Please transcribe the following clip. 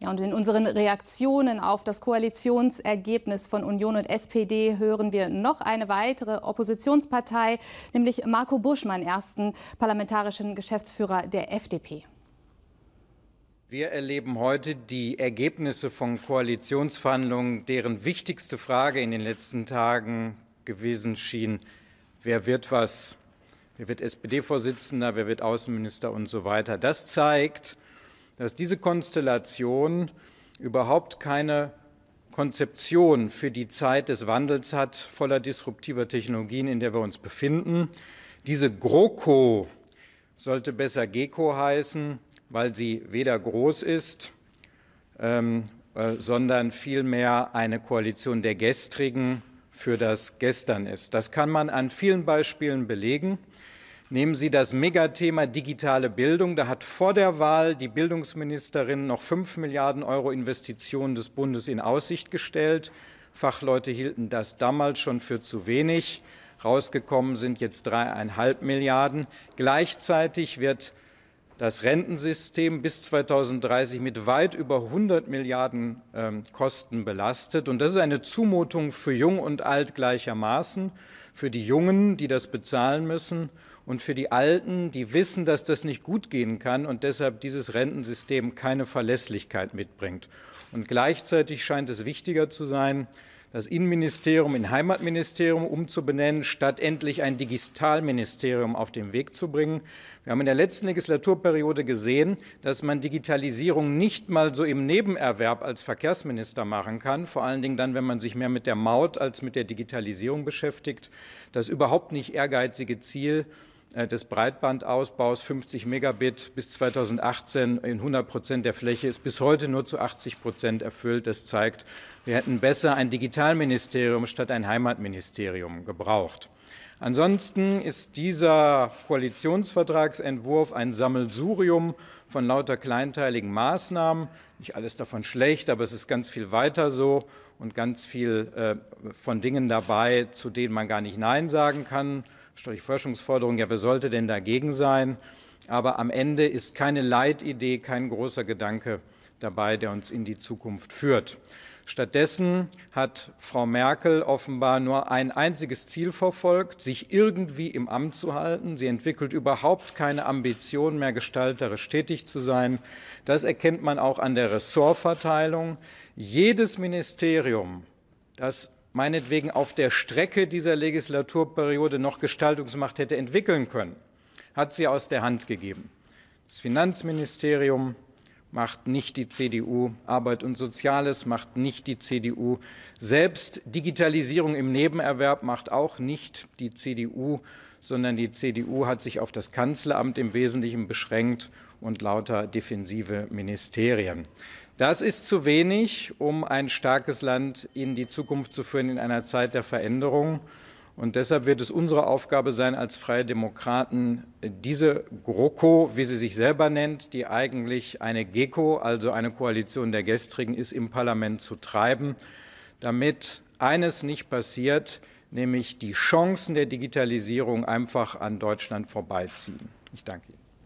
Ja, und in unseren Reaktionen auf das Koalitionsergebnis von Union und SPD hören wir noch eine weitere Oppositionspartei, nämlich Marco Buschmann, ersten parlamentarischen Geschäftsführer der FDP. Wir erleben heute die Ergebnisse von Koalitionsverhandlungen, deren wichtigste Frage in den letzten Tagen gewesen schien, wer wird was, wer wird SPD-Vorsitzender, wer wird Außenminister und so weiter. Das zeigt, dass diese Konstellation überhaupt keine Konzeption für die Zeit des Wandels hat, voller disruptiver Technologien, in der wir uns befinden. Diese GroKo sollte besser GeKo heißen, weil sie weder groß ist, ähm, äh, sondern vielmehr eine Koalition der Gestrigen für das Gestern ist. Das kann man an vielen Beispielen belegen. Nehmen Sie das Megathema digitale Bildung. Da hat vor der Wahl die Bildungsministerin noch 5 Milliarden Euro Investitionen des Bundes in Aussicht gestellt. Fachleute hielten das damals schon für zu wenig. Rausgekommen sind jetzt dreieinhalb Milliarden. Gleichzeitig wird das Rentensystem bis 2030 mit weit über 100 Milliarden ähm, Kosten belastet. Und das ist eine Zumutung für Jung und Alt gleichermaßen für die Jungen, die das bezahlen müssen, und für die Alten, die wissen, dass das nicht gut gehen kann und deshalb dieses Rentensystem keine Verlässlichkeit mitbringt. Und gleichzeitig scheint es wichtiger zu sein, das Innenministerium in Heimatministerium umzubenennen, statt endlich ein Digitalministerium auf den Weg zu bringen. Wir haben in der letzten Legislaturperiode gesehen, dass man Digitalisierung nicht mal so im Nebenerwerb als Verkehrsminister machen kann, vor allen Dingen dann, wenn man sich mehr mit der Maut als mit der Digitalisierung beschäftigt. Das überhaupt nicht ehrgeizige Ziel, äh, des Breitbandausbaus 50 Megabit bis 2018 in 100 Prozent der Fläche ist bis heute nur zu 80 Prozent erfüllt. Das zeigt, wir hätten besser ein Digitalministerium statt ein Heimatministerium gebraucht. Ansonsten ist dieser Koalitionsvertragsentwurf ein Sammelsurium von lauter kleinteiligen Maßnahmen. Nicht alles davon schlecht, aber es ist ganz viel weiter so und ganz viel äh, von Dingen dabei, zu denen man gar nicht Nein sagen kann. Strich Forschungsforderung, ja, wer sollte denn dagegen sein? Aber am Ende ist keine Leitidee, kein großer Gedanke dabei, der uns in die Zukunft führt. Stattdessen hat Frau Merkel offenbar nur ein einziges Ziel verfolgt, sich irgendwie im Amt zu halten. Sie entwickelt überhaupt keine Ambition mehr, gestalterisch tätig zu sein. Das erkennt man auch an der Ressortverteilung. Jedes Ministerium, das meinetwegen auf der Strecke dieser Legislaturperiode noch Gestaltungsmacht hätte entwickeln können, hat sie aus der Hand gegeben. Das Finanzministerium, macht nicht die CDU. Arbeit und Soziales macht nicht die CDU. Selbst Digitalisierung im Nebenerwerb macht auch nicht die CDU, sondern die CDU hat sich auf das Kanzleramt im Wesentlichen beschränkt und lauter defensive Ministerien. Das ist zu wenig, um ein starkes Land in die Zukunft zu führen in einer Zeit der Veränderung. Und deshalb wird es unsere Aufgabe sein, als Freie Demokraten, äh, diese GroKo, wie sie sich selber nennt, die eigentlich eine GEKO, also eine Koalition der Gestrigen ist, im Parlament zu treiben, damit eines nicht passiert, nämlich die Chancen der Digitalisierung einfach an Deutschland vorbeiziehen. Ich danke Ihnen.